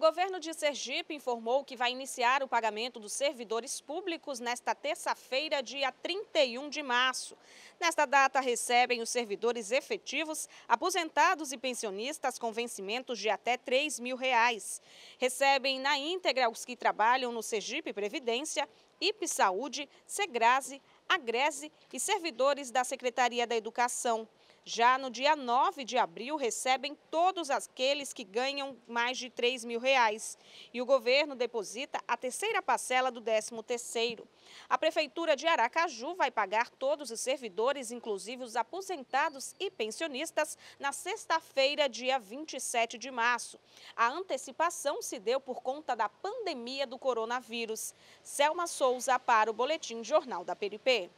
governo de Sergipe informou que vai iniciar o pagamento dos servidores públicos nesta terça-feira, dia 31 de março. Nesta data, recebem os servidores efetivos, aposentados e pensionistas com vencimentos de até R$ 3 mil. Reais. Recebem na íntegra os que trabalham no Sergipe Previdência, IP Saúde, Segrase, Agrese e servidores da Secretaria da Educação. Já no dia 9 de abril, recebem todos aqueles que ganham mais de 3 mil reais. E o governo deposita a terceira parcela do 13º. A Prefeitura de Aracaju vai pagar todos os servidores, inclusive os aposentados e pensionistas, na sexta-feira, dia 27 de março. A antecipação se deu por conta da pandemia do coronavírus. Selma Souza para o Boletim Jornal da Peripê.